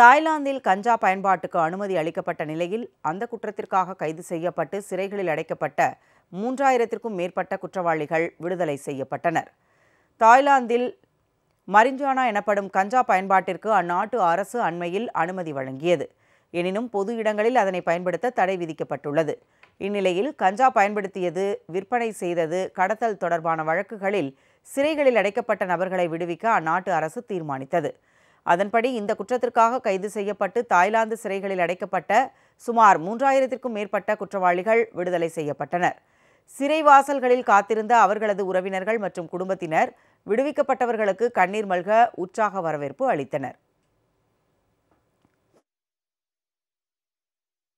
தாய்லாந்தில் கஞ்சா பயன்பாட்டுக்கு அனுமதி அளிக்கப்பட்ட நிலையில் அந்த குற்றத்திற்காக கைது செய்யப்பட்டு சிறைகளில் அடைக்கப்பட்ட மூன்றாயிரத்திற்கும் மேற்பட்ட குற்றவாளிகள் விடுதலை செய்யப்பட்டனர் தாய்லாந்தில் மரிஞ்சானா எனப்படும் கஞ்சா பயன்பாட்டிற்கு அந்நாட்டு அரசு அண்மையில் அனுமதி வழங்கியது எனினும் பொது இடங்களில் அதனை பயன்படுத்த தடை விதிக்கப்பட்டுள்ளது இந்நிலையில் கஞ்சா பயன்படுத்தியது விற்பனை செய்தது கடத்தல் தொடர்பான வழக்குகளில் சிறைகளில் அடைக்கப்பட்ட நபர்களை விடுவிக்க அந்நாட்டு அரசு தீர்மானித்தது அதன்படி இந்த குற்றத்திற்காக கைது செய்யப்பட்டு தாய்லாந்து சிறைகளில் அடைக்கப்பட்ட சுமார் மூன்றாயிரத்திற்கும் மேற்பட்ட குற்றவாளிகள் விடுதலை செய்யப்பட்டனர் சிறை வாசல்களில் காத்திருந்த அவர்களது உறவினர்கள் மற்றும் குடும்பத்தினர் விடுவிக்கப்பட்டவர்களுக்கு கண்ணீர் மல்க உற்சாக வரவேற்பு அளித்தனர்